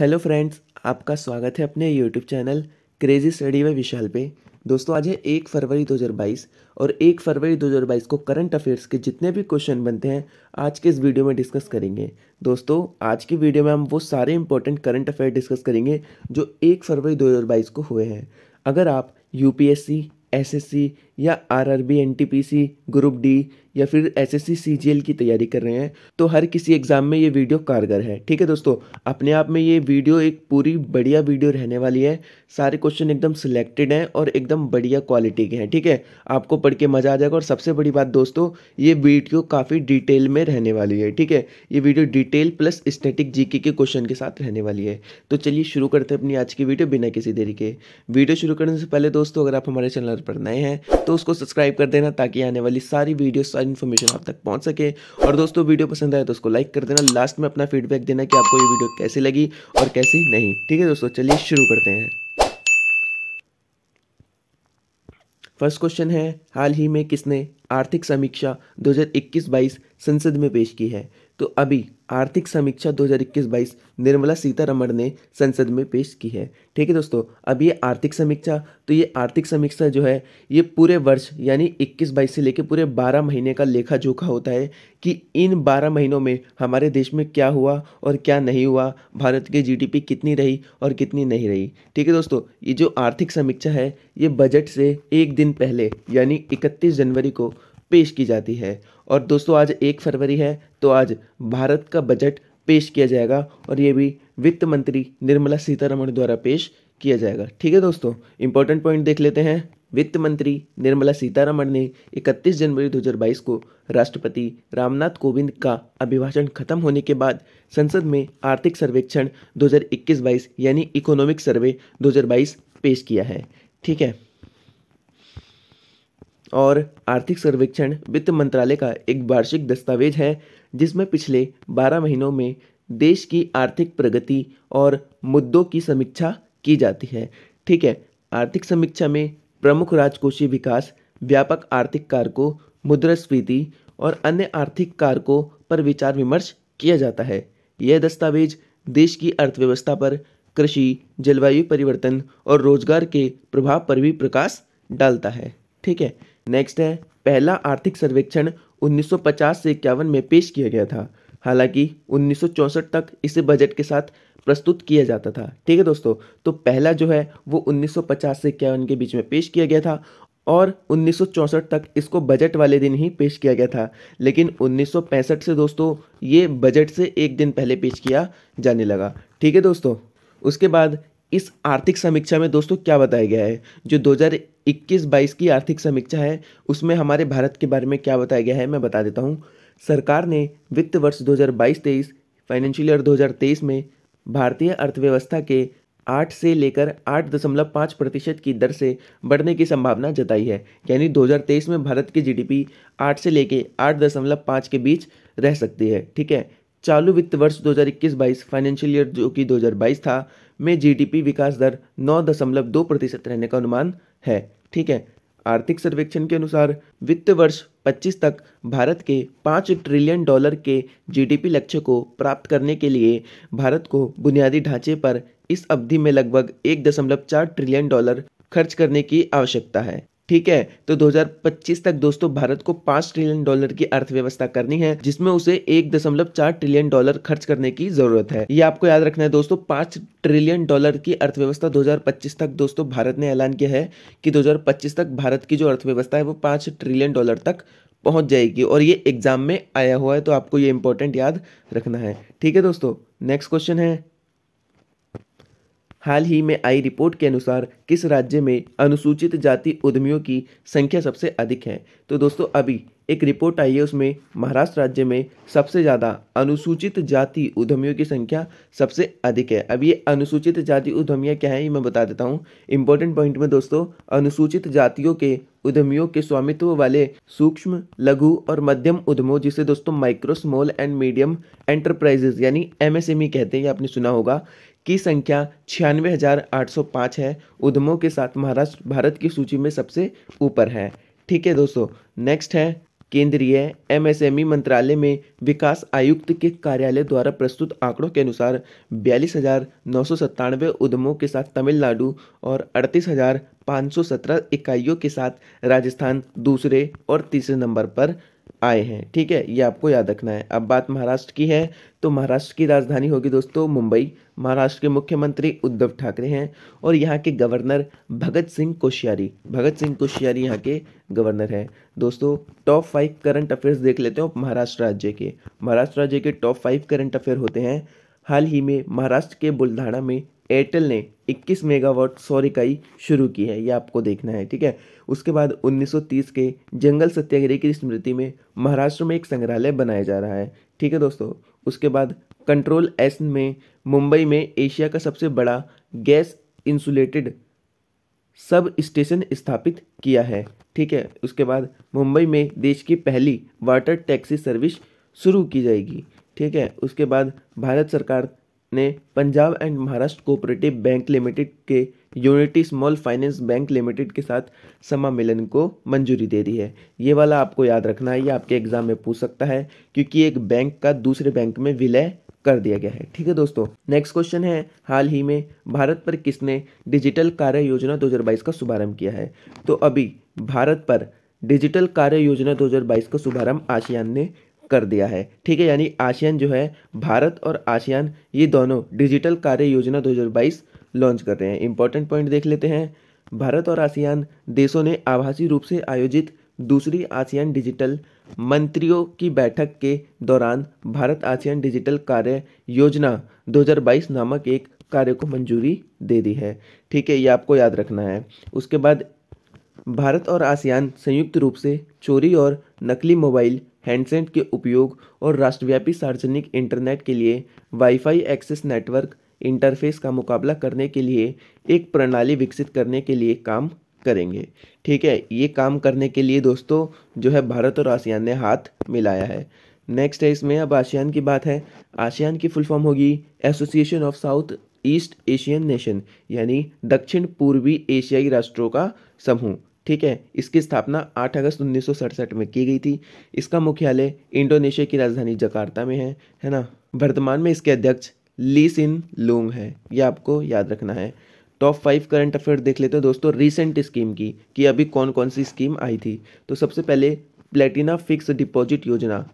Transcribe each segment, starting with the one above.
hello friends आपका स्वागत है अपने यूट्यूब चैनल क्रेजी स्टडी में विशाल पे दोस्तों आज है एक फरवरी 2022 और एक फरवरी 2022 को करंट अफेयर्स के जितने भी क्वेश्चन बनते हैं आज के इस वीडियो में डिस्कस करेंगे दोस्तों आज की वीडियो में हम वो सारे इंपॉर्टेंट करंट अफेयर डिस्कस करेंगे जो एक फरवरी दो को हुए हैं अगर आप एस सी या पी सी ग्रुप डी या फिर एसएससी सीजीएल की तैयारी कर रहे हैं तो हर किसी एग्ज़ाम में ये वीडियो कारगर है ठीक है दोस्तों अपने आप में ये वीडियो एक पूरी बढ़िया वीडियो रहने वाली है सारे क्वेश्चन एकदम सिलेक्टेड हैं और एकदम बढ़िया क्वालिटी के हैं ठीक है आपको पढ़ के मज़ा आ जाएगा और सबसे बड़ी बात दोस्तों ये वीडियो काफ़ी डिटेल में रहने वाली है ठीक है ये video detail plus static GK के क्वेश्चन के साथ रहने वाली है तो चलिए शुरू करते हैं अपनी आज की वीडियो बिना किसी देरी के वीडियो शुरू करने से पहले दोस्तों अगर आप हमारे चैनल पर नए हैं तो उसको सब्सक्राइब कर देना ताकि आने वाली सारी वीडियो सारी सारी इन्फॉर्मेशन आप तक पहुँच सके और दोस्तों वीडियो पसंद आए तो उसको लाइक कर देना लास्ट में अपना फीडबैक देना कि आपको ये वीडियो कैसी लगी और कैसी नहीं ठीक है दोस्तों चलिए शुरू करते हैं फर्स्ट क्वेश्चन है हाल ही में किसने आर्थिक समीक्षा 2021-22 संसद में पेश की है तो अभी आर्थिक समीक्षा 2021-22 निर्मला सीतारमण ने संसद में पेश की है ठीक है दोस्तों अब ये आर्थिक समीक्षा तो ये आर्थिक समीक्षा जो है ये पूरे वर्ष यानी 21-22 से लेकर पूरे 12 महीने का लेखा जोखा होता है कि इन 12 महीनों में हमारे देश में क्या हुआ और क्या नहीं हुआ भारत की जी कितनी रही और कितनी नहीं रही ठीक है दोस्तों ये जो आर्थिक समीक्षा है ये बजट से एक दिन पहले यानी इकतीस जनवरी को पेश की जाती है और दोस्तों आज एक फरवरी है तो आज भारत का बजट पेश किया जाएगा और ये भी वित्त मंत्री निर्मला सीतारमण द्वारा पेश किया जाएगा ठीक है दोस्तों इंपॉर्टेंट पॉइंट देख लेते हैं वित्त मंत्री निर्मला सीतारमण ने 31 जनवरी 2022 को राष्ट्रपति रामनाथ कोविंद का अभिभाषण खत्म होने के बाद संसद में आर्थिक सर्वेक्षण 2021-22 यानी इकोनॉमिक सर्वे 2022 पेश किया है ठीक है और आर्थिक सर्वेक्षण वित्त मंत्रालय का एक वार्षिक दस्तावेज है जिसमें पिछले 12 महीनों में देश की आर्थिक प्रगति और मुद्दों की समीक्षा की जाती है ठीक है आर्थिक समीक्षा में प्रमुख राजकोषीय विकास व्यापक आर्थिक कारकों मुद्रास्फीति और अन्य आर्थिक कारकों पर विचार विमर्श किया जाता है यह दस्तावेज देश की अर्थव्यवस्था पर कृषि जलवायु परिवर्तन और रोजगार के प्रभाव पर भी प्रकाश डालता है ठीक है नेक्स्ट है पहला आर्थिक सर्वेक्षण 1950 से इक्यावन में पेश किया गया था हालांकि 1964 तक इसे बजट के साथ प्रस्तुत किया जाता था ठीक है दोस्तों तो पहला जो है वो 1950 से इक्यावन के बीच में पेश किया गया था और 1964 तक इसको बजट वाले दिन ही पेश किया गया था लेकिन 1965 से दोस्तों ये बजट से एक दिन पहले पेश किया जाने लगा ठीक है दोस्तों उसके बाद इस आर्थिक समीक्षा में दोस्तों क्या बताया गया है जो 2021-22 की आर्थिक समीक्षा है उसमें हमारे भारत के बारे में क्या बताया गया है मैं बता देता हूँ सरकार ने वित्त वर्ष 2022-23 फाइनेंशियल ईयर 2023 में भारतीय अर्थव्यवस्था के आठ से लेकर आठ दशमलव पाँच प्रतिशत की दर से बढ़ने की संभावना जताई है यानी 2023 में भारत की जीडीपी आठ से लेकर आठ दशमलव पाँच के बीच रह सकती है ठीक है चालू वित्त वर्ष 2021-22 फाइनेंशियल ईयर जो कि 2022 था में जीडीपी विकास दर नौ दशमलव दो प्रतिशत रहने का अनुमान है ठीक है आर्थिक सर्वेक्षण के अनुसार वित्त वर्ष 25 तक भारत के पाँच ट्रिलियन डॉलर के जीडीपी लक्ष्य को प्राप्त करने के लिए भारत को बुनियादी ढांचे पर इस अवधि में लगभग एक दशमलव चार ट्रिलियन डॉलर खर्च करने की आवश्यकता है ठीक है तो 2025 तक दोस्तों भारत को पांच ट्रिलियन डॉलर की अर्थव्यवस्था करनी है जिसमें उसे एक दशमलव चार ट्रिलियन डॉलर खर्च करने की जरूरत है ये आपको याद रखना है दोस्तों पांच ट्रिलियन डॉलर की अर्थव्यवस्था 2025 तक दोस्तों भारत ने ऐलान किया है कि 2025 तक भारत की जो अर्थव्यवस्था है वो पांच ट्रिलियन डॉलर तक पहुंच जाएगी और ये एग्जाम में आया हुआ है तो आपको ये इंपॉर्टेंट याद रखना है ठीक है दोस्तों नेक्स्ट क्वेश्चन है हाल ही में आई रिपोर्ट के अनुसार किस राज्य में अनुसूचित जाति उद्यमियों की संख्या सबसे अधिक है तो दोस्तों अभी एक रिपोर्ट आई है उसमें महाराष्ट्र राज्य में सबसे ज़्यादा अनुसूचित जाति उद्यमियों की संख्या सबसे अधिक है अब ये अनुसूचित जाति उद्यमियाँ क्या है ये मैं बता देता हूँ इंपॉर्टेंट पॉइंट में दोस्तों अनुसूचित जातियों के उद्यमियों के स्वामित्व वाले सूक्ष्म लघु और मध्यम उद्यमों जिसे दोस्तों micro small and medium enterprises यानी एम e कहते हैं ये आपने सुना होगा की संख्या छियानवे हज़ार आठ सौ पाँच है उद्यमों के साथ महाराष्ट्र भारत की सूची में सबसे ऊपर है ठीक है दोस्तों नेक्स्ट है केंद्रीय एमएसएमई e मंत्रालय में विकास आयुक्त के कार्यालय द्वारा प्रस्तुत आंकड़ों के अनुसार बयालीस हज़ार नौ सौ सत्तानवे उद्यमों के साथ तमिलनाडु और अड़तीस हज़ार पाँच सौ सत्रह इकाइयों के साथ राजस्थान दूसरे और तीसरे नंबर पर आए हैं ठीक है ये आपको याद रखना है अब बात महाराष्ट्र की है तो महाराष्ट्र की राजधानी होगी दोस्तों मुंबई महाराष्ट्र के मुख्यमंत्री उद्धव ठाकरे हैं और यहाँ के गवर्नर भगत सिंह कोश्यारी भगत सिंह कोश्यारी यहाँ के गवर्नर हैं दोस्तों टॉप फाइव करंट अफेयर्स देख लेते हो महाराष्ट्र राज्य के महाराष्ट्र राज्य के टॉप फाइव करंट अफेयर होते हैं हाल ही में महाराष्ट्र के बुल्धाना में एयरटेल ने 21 मेगावाट सौर इकाई शुरू की है ये आपको देखना है ठीक है उसके बाद 1930 के जंगल सत्याग्रह की स्मृति में महाराष्ट्र में एक संग्रहालय बनाया जा रहा है ठीक है दोस्तों उसके बाद कंट्रोल एस में मुंबई में एशिया का सबसे बड़ा गैस इंसुलेटेड सब स्टेशन स्थापित किया है ठीक है उसके बाद मुंबई में देश की पहली वाटर टैक्सी सर्विस शुरू की जाएगी ठीक है उसके बाद भारत सरकार ने Punjab and Maharashtra cooperative bank limited के unity small finance bank limited के साथ समामिलन को मंजूरी दे दी है ये वाला आपको याद रखना है ये आपके एग्जाम में पूछ सकता है क्योंकि एक बैंक का दूसरे बैंक में विलय कर दिया गया है ठीक है दोस्तों नेक्स्ट क्वेश्चन है हाल ही में भारत पर किसने डिजिटल कार्य योजना 2022 का शुभारंभ किया है तो अभी भारत पर डिजिटल कार्य योजना 2022 का शुभारंभ आशियान ने कर दिया है ठीक है यानी आसियान जो है भारत और आसियान ये दोनों डिजिटल कार्य योजना 2022 लॉन्च कर रहे हैं इंपॉर्टेंट पॉइंट देख लेते हैं भारत और आसियान देशों ने आभासी रूप से आयोजित दूसरी आसियान डिजिटल मंत्रियों की बैठक के दौरान भारत आसियान डिजिटल कार्य योजना 2022 नामक एक कार्य को मंजूरी दे दी है ठीक है ये आपको याद रखना है उसके बाद भारत और आसियान संयुक्त रूप से चोरी और नकली मोबाइल हैंडसेट के उपयोग और राष्ट्रव्यापी सार्वजनिक इंटरनेट के लिए वाईफाई एक्सेस नेटवर्क इंटरफेस का मुकाबला करने के लिए एक प्रणाली विकसित करने के लिए काम करेंगे ठीक है ये काम करने के लिए दोस्तों जो है भारत और आसियान ने हाथ मिलाया है नेक्स्ट है इसमें अब आसियान की बात है आसियान की फुल फॉर्म होगी association of south east Asian nation यानी दक्षिण पूर्वी एशियाई राष्ट्रों का समूह ठीक है इसकी स्थापना 8 अगस्त उन्नीस में की गई थी इसका मुख्यालय इंडोनेशिया की राजधानी जकार्ता में है है ना वर्तमान में इसके अध्यक्ष ली सिन लूंग है ये आपको याद रखना है टॉप फाइव करंट अफेयर देख लेते हैं दोस्तों रिसेंट स्कीम की कि अभी कौन कौन सी स्कीम आई थी तो सबसे पहले प्लेटिना फिक्स डिपॉजिट योजना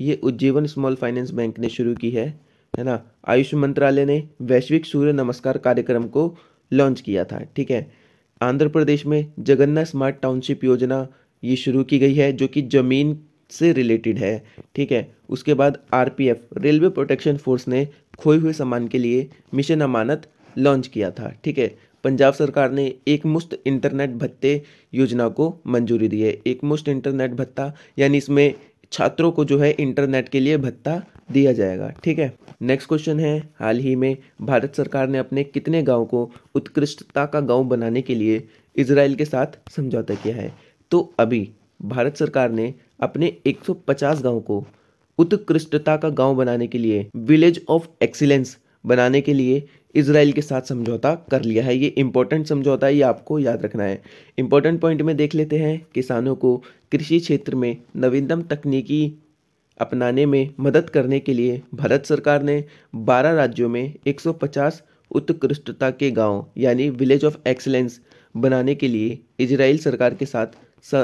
ये उज्जीवन स्मॉल फाइनेंस बैंक ने शुरू की है है ना आयुष मंत्रालय ने वैश्विक सूर्य नमस्कार कार्यक्रम को लॉन्च किया था ठीक है आंध्र प्रदेश में जगन्ना स्मार्ट टाउनशिप योजना ये शुरू की गई है जो कि ज़मीन से रिलेटेड है ठीक है उसके बाद आरपीएफ रेलवे प्रोटेक्शन फोर्स ने खोए हुए सामान के लिए मिशन अमानत लॉन्च किया था ठीक है पंजाब सरकार ने एक मुश्त इंटरनेट भत्ते योजना को मंजूरी दी है एक मुश्त इंटरनेट भत्ता यानी इसमें छात्रों को जो है इंटरनेट के लिए भत्ता दिया जाएगा ठीक है नेक्स्ट क्वेश्चन है हाल ही में भारत सरकार ने अपने कितने गांव को उत्कृष्टता का गांव बनाने के लिए इसराइल के साथ समझौता किया है तो अभी भारत सरकार ने अपने 150 गांव को उत्कृष्टता का गांव बनाने के लिए विलेज ऑफ एक्सीलेंस बनाने के लिए इसराइल के साथ समझौता कर लिया है ये इंपॉर्टेंट समझौता है ये आपको याद रखना है इंपॉर्टेंट पॉइंट में देख लेते हैं किसानों को कृषि क्षेत्र में नवीनतम तकनीकी अपनाने में मदद करने के लिए भारत सरकार ने 12 राज्यों में 150 उत्कृष्टता के गांव यानी विलेज ऑफ एक्सलेंस बनाने के लिए इजराइल सरकार के साथ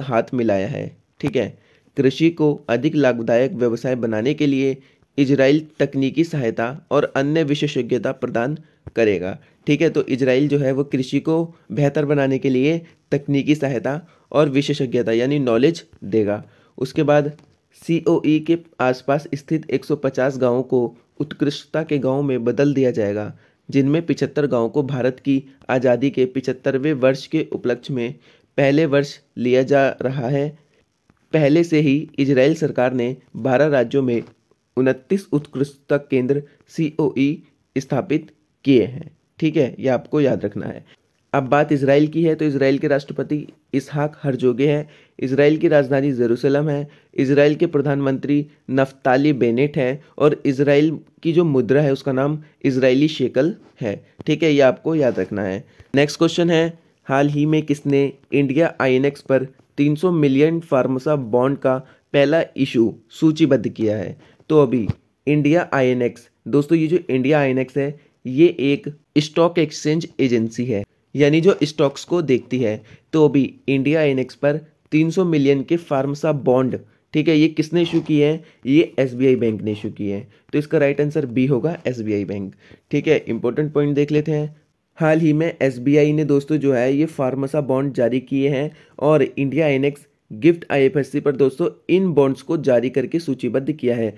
हाथ मिलाया है ठीक है कृषि को अधिक लाभदायक व्यवसाय बनाने के लिए इजराइल तकनीकी सहायता और अन्य विशेषज्ञता प्रदान करेगा ठीक है तो इजराइल जो है वो कृषि को बेहतर बनाने के लिए तकनीकी सहायता और विशेषज्ञता यानी नॉलेज देगा उसके बाद सी e के आसपास स्थित 150 गांवों को उत्कृष्टता के गांव में बदल दिया जाएगा जिनमें 75 गांवों को भारत की आज़ादी के 75वें वर्ष के उपलक्ष्य में पहले वर्ष लिया जा रहा है पहले से ही इजराइल सरकार ने 12 राज्यों में उनतीस उत्कृष्टता केंद्र सी e स्थापित किए हैं ठीक है ये आपको याद रखना है अब बात इसराइल की है तो इसराइल के राष्ट्रपति इसहाक हरजोगे हैं इसराइल की राजधानी जेरूसलम है इसराइल के प्रधानमंत्री नफ्ताली बेनेट हैं और इसराइल की जो मुद्रा है उसका नाम इसराइली शेकल है ठीक है ये आपको याद रखना है नेक्स्ट क्वेश्चन है हाल ही में किसने इंडिया आईएनएक्स पर 300 मिलियन फार्मोसा बॉन्ड का पहला इशू सूचीबद्ध किया है तो अभी इंडिया आई दोस्तों ये जो इंडिया आई है ये एक स्टॉक एक्सचेंज एजेंसी है यानी जो स्टॉक्स को देखती है तो अभी इंडिया आई पर 300 मिलियन के फार्मसा बॉन्ड ठीक है ये किसने इशू किए हैं ये एसबीआई बैंक ने इशू किए है तो इसका राइट आंसर बी होगा एसबीआई बैंक ठीक है इंपॉर्टेंट पॉइंट देख लेते हैं हाल ही में एसबीआई ने दोस्तों जो है ये फार्मसा बॉन्ड जारी किए हैं और इंडिया आई गिफ्ट आईएफएससी पर दोस्तों इन बॉन्ड्स को जारी करके सूचीबद्ध किया है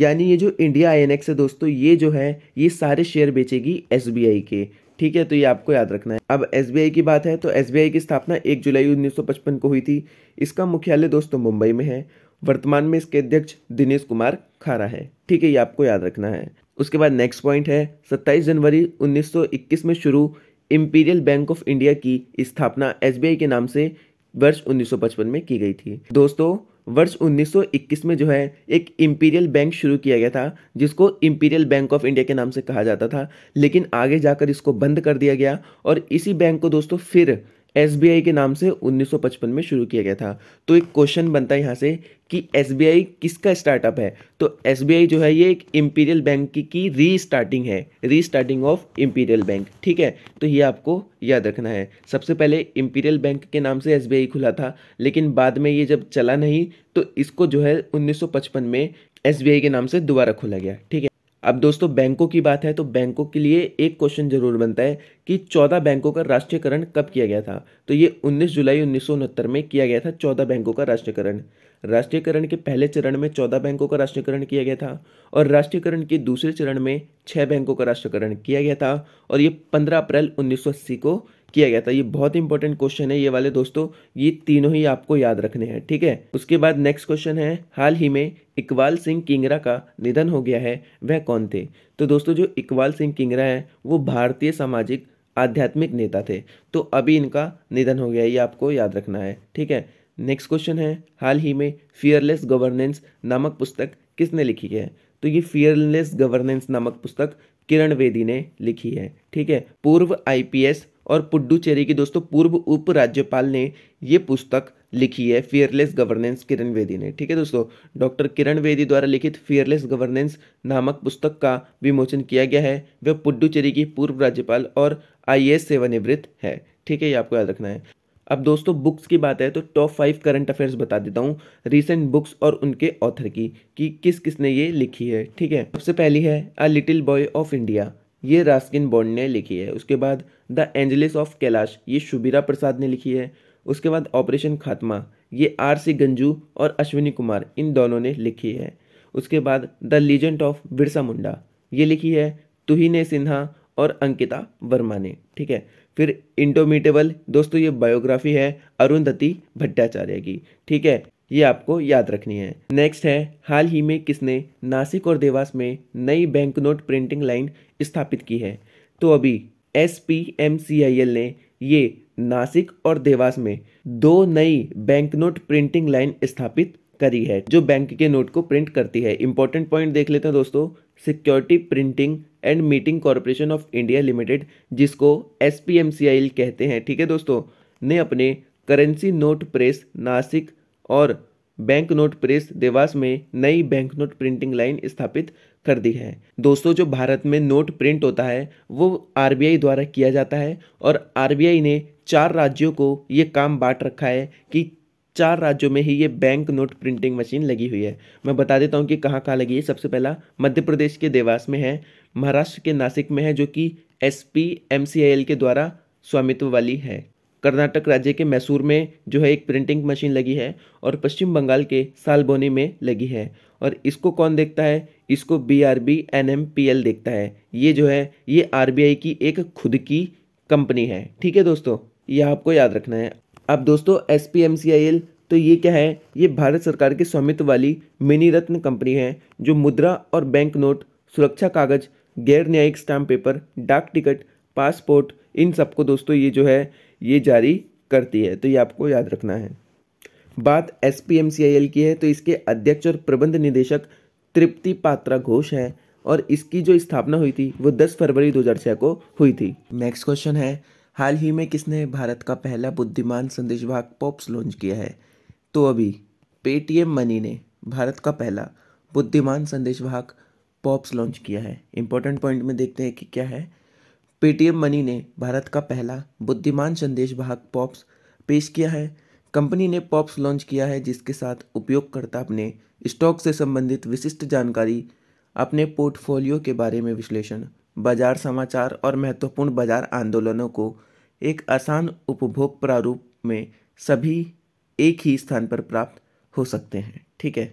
यानी ये जो इंडिया आईएनएक्स है दोस्तों ये जो है ये सारे शेयर बेचेगी एसबीआई के ठीक है तो ये आपको याद रखना है अब एसबीआई की बात है तो एसबीआई की स्थापना एक जुलाई 1955 को हुई थी इसका मुख्यालय दोस्तों मुंबई में है वर्तमान में इसके अध्यक्ष दिनेश कुमार खारा है ठीक है ये आपको याद रखना है उसके बाद नेक्स्ट पॉइंट है सत्ताईस जनवरी 1921 में शुरू इम्पीरियल बैंक ऑफ इंडिया की स्थापना एसबीआई के नाम से वर्ष 1955 में की गई थी दोस्तों वर्ष 1921 में जो है एक इम्पीरियल बैंक शुरू किया गया था जिसको इम्पीरियल बैंक ऑफ इंडिया के नाम से कहा जाता था लेकिन आगे जाकर इसको बंद कर दिया गया और इसी बैंक को दोस्तों फिर एस के नाम से 1955 में शुरू किया गया था तो एक क्वेश्चन बनता है यहाँ से कि एस किसका स्टार्टअप है तो एस जो है ये एक इम्पीरियल बैंक की, की री स्टार्टिंग है री स्टार्टिंग ऑफ इम्पीरियल बैंक ठीक है तो ये आपको याद रखना है सबसे पहले इम्पीरियल बैंक के नाम से एस खुला था लेकिन बाद में ये जब चला नहीं तो इसको जो है उन्नीस में एस के नाम से दोबारा खोला गया ठीक है अब दोस्तों बैंकों की बात है तो बैंकों के लिए एक क्वेश्चन जरूर बनता है कि चौदह बैंकों का राष्ट्रीयकरण कब किया गया था तो ये 19 जुलाई उन्नीस में किया गया था चौदह बैंकों का राष्ट्रीयकरण राष्ट्रीयकरण के पहले चरण में चौदह बैंकों का राष्ट्रीयकरण किया गया था और राष्ट्रीयकरण के दूसरे चरण में छः बैंकों का राष्ट्रीयकरण किया गया था और ये पंद्रह अप्रैल उन्नीस को किया गया था ये बहुत इंपॉर्टेंट क्वेश्चन है ये वाले दोस्तों ये तीनों ही आपको याद रखने हैं ठीक है उसके बाद नेक्स्ट क्वेश्चन है हाल ही में इकबाल सिंह किंगरा का निधन हो गया है वह कौन थे तो दोस्तों जो इकबाल सिंह किंगरा है वो भारतीय सामाजिक आध्यात्मिक नेता थे तो अभी इनका निधन हो गया ये आपको याद रखना है ठीक है नेक्स्ट क्वेश्चन है हाल ही में फियरलेस गवर्नेंस नामक पुस्तक किसने लिखी है तो ये फियरलेस गवर्नेंस नामक पुस्तक किरण वेदी ने लिखी है ठीक है पूर्व आईपीएस और पुडुचेरी की दोस्तों पूर्व उप राज्यपाल ने ये पुस्तक लिखी है फियरलेस गवर्नेंस किरण वेदी ने ठीक है दोस्तों डॉक्टर किरण वेदी द्वारा लिखित फियरलेस गवर्नेंस नामक पुस्तक का विमोचन किया गया है वह पुडुचेरी की पूर्व राज्यपाल और आई सेवानिवृत्त है ठीक है ये आपको याद रखना है अब दोस्तों बुक्स की बात है तो टॉप फाइव करंट अफेयर्स बता देता हूँ रिसेंट बुक्स और उनके ऑथर की कि किस किसने ये लिखी है ठीक है सबसे पहली है a little boy of India ये रास्किन बॉन्ड ने लिखी है उसके बाद द एंजलिस ऑफ कैलाश ये शुबीरा प्रसाद ने लिखी है उसके बाद ऑपरेशन खात्मा ये आर सी गंजू और अश्विनी कुमार इन दोनों ने लिखी है उसके बाद the legend of Birsa Munda ये लिखी है तुहिने सिन्हा और अंकिता वर्मा ने ठीक है फिर इंडोमीटेबल दोस्तों ये बायोग्राफी है अरुंधति भट्टाचार्य की ठीक है ये आपको याद रखनी है नेक्स्ट है हाल ही में किसने नासिक और देवास में नई बैंक नोट प्रिंटिंग लाइन स्थापित की है तो अभी S P M C I L ने ये नासिक और देवास में दो नई बैंक नोट प्रिंटिंग लाइन स्थापित करी है जो बैंक के नोट को प्रिंट करती है इंपॉर्टेंट पॉइंट देख लेते हैं दोस्तों security printing and minting corporation of India limited जिसको S P M C I L कहते हैं ठीक है दोस्तों ने अपने करेंसी नोट प्रेस नासिक और बैंक नोट प्रेस देवास में नई बैंक नोट प्रिंटिंग लाइन स्थापित कर दी है दोस्तों जो भारत में नोट प्रिंट होता है वो आरबीआई द्वारा किया जाता है और आरबीआई ने चार राज्यों को ये काम बांट रखा है कि चार राज्यों में ही ये बैंक नोट प्रिंटिंग मशीन लगी हुई है मैं बता देता हूँ कि कहाँ कहाँ लगी है सबसे पहला मध्य प्रदेश के देवास में है महाराष्ट्र के नासिक में है जो कि एस के द्वारा स्वामित्व वाली है कर्नाटक राज्य के मैसूर में जो है एक प्रिंटिंग मशीन लगी है और पश्चिम बंगाल के सालबोनी में लगी है और इसको कौन देखता है इसको B R B N M P L देखता है ये जो है ये आर बी आई की एक खुद की कंपनी है ठीक है दोस्तों यह आपको याद रखना है अब दोस्तों S P M C I L तो ये क्या है ये भारत सरकार के स्वामित्व वाली मिनी रत्न कंपनी है जो मुद्रा और बैंक नोट सुरक्षा कागज गैर न्यायिक स्टाम्प पेपर डाक टिकट पासपोर्ट इन सबको दोस्तों ये जो है ये जारी करती है तो ये आपको याद रखना है बात एस की है तो इसके अध्यक्ष और प्रबंध निदेशक तृप्ति पात्रा घोष है और इसकी जो स्थापना हुई थी वो 10 फरवरी 2006 को हुई थी नेक्स्ट क्वेश्चन है हाल ही में किसने भारत का पहला बुद्धिमान संदेश भाग पॉप्स लॉन्च किया है तो अभी पेटीएम मनी ने भारत का पहला बुद्धिमान संदेश भाग पॉप्स लॉन्च किया है इंपॉर्टेंट पॉइंट में देखते हैं कि क्या है पेटीएम मनी ने भारत का पहला बुद्धिमान संदेश वाहक पॉप्स पेश किया है कंपनी ने पॉप्स लॉन्च किया है जिसके साथ उपयोगकर्ता अपने स्टॉक से संबंधित विशिष्ट जानकारी अपने पोर्टफोलियो के बारे में विश्लेषण बाजार समाचार और महत्वपूर्ण बाजार आंदोलनों को एक आसान उपभोग प्रारूप में सभी एक ही स्थान पर प्राप्त हो सकते हैं ठीक है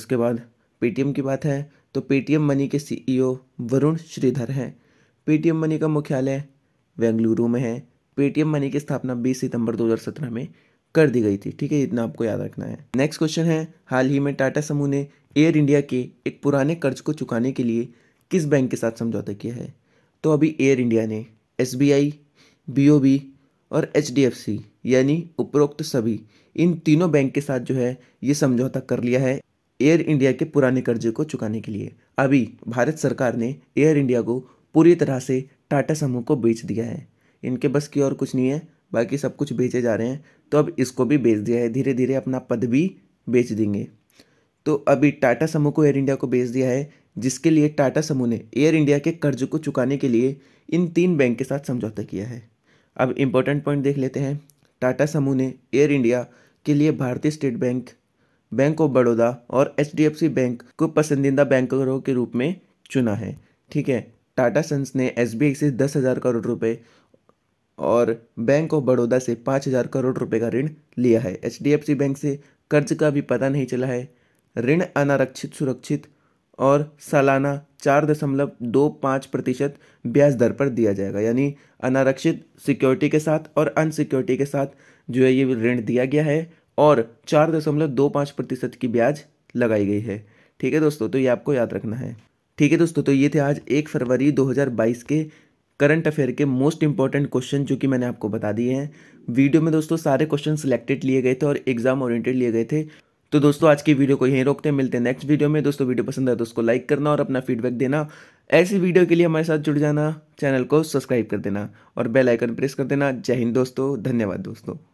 उसके बाद पेटीएम की बात है तो पेटीएम मनी के सीईओ वरुण श्रीधर हैं पेटीएम मनी का मुख्यालय बेंगलुरु में है पेटीएम मनी की स्थापना 20 सितंबर 2017 में कर दी गई थी ठीक है इतना आपको याद रखना है नेक्स्ट क्वेश्चन है हाल ही में टाटा समूह ने एयर इंडिया के एक पुराने कर्ज को चुकाने के लिए किस बैंक के साथ समझौता किया है तो अभी एयर इंडिया ने S B I B O B और एच डी एफ सी यानी उपरोक्त सभी इन तीनों बैंक के साथ जो है ये समझौता कर लिया है एयर इंडिया के पुराने कर्जे को चुकाने के लिए अभी भारत सरकार ने एयर इंडिया को पूरी तरह से टाटा समूह को बेच दिया है इनके बस की और कुछ नहीं है बाकी सब कुछ बेचे जा रहे हैं तो अब इसको भी बेच दिया है धीरे धीरे अपना पद भी बेच देंगे तो अभी टाटा समूह को एयर इंडिया को बेच दिया है जिसके लिए टाटा समूह ने एयर इंडिया के कर्ज को चुकाने के लिए इन तीन बैंक के साथ समझौता किया है अब इम्पोर्टेंट पॉइंट देख लेते हैं टाटा समूह ने एयर इंडिया के लिए भारतीय state bank bank of Baroda और एच बैंक को पसंदीदा बैंकरों के रूप में चुना है ठीक है टाटा सन्स ने एस से दस हज़ार करोड़ रुपए और बैंक ऑफ बड़ौदा से पाँच हज़ार करोड़ रुपए का ऋण लिया है एच बैंक से कर्ज का भी पता नहीं चला है ऋण अनारक्षित सुरक्षित और सालाना चार दशमलव दो पाँच प्रतिशत ब्याज दर पर दिया जाएगा यानी अनारक्षित सिक्योरिटी के साथ और अनसिक्योरिटी के साथ जो है ये ऋण दिया गया है और चार दशमलव दो पाँच प्रतिशत की ब्याज लगाई गई है ठीक है दोस्तों तो ये आपको याद रखना है ठीक है दोस्तों तो ये थे आज एक फरवरी 2022 के करंट अफेयर के मोस्ट इंपॉर्टेंट क्वेश्चन जो कि मैंने आपको बता दिए हैं वीडियो में दोस्तों सारे क्वेश्चन सिलेक्टेड लिए गए थे और एग्जाम ओरिएंटेड लिए गए थे तो दोस्तों आज की वीडियो को यहीं रोकते हैं मिलते हैं नेक्स्ट वीडियो में दोस्तों वीडियो पसंद आए तो उसको लाइक करना और अपना फीडबैक देना ऐसी वीडियो के लिए हमारे साथ जुड़ जाना चैनल को सब्सक्राइब कर देना और बेलाइकन प्रेस कर देना जय हिंद दोस्तों धन्यवाद दोस्तों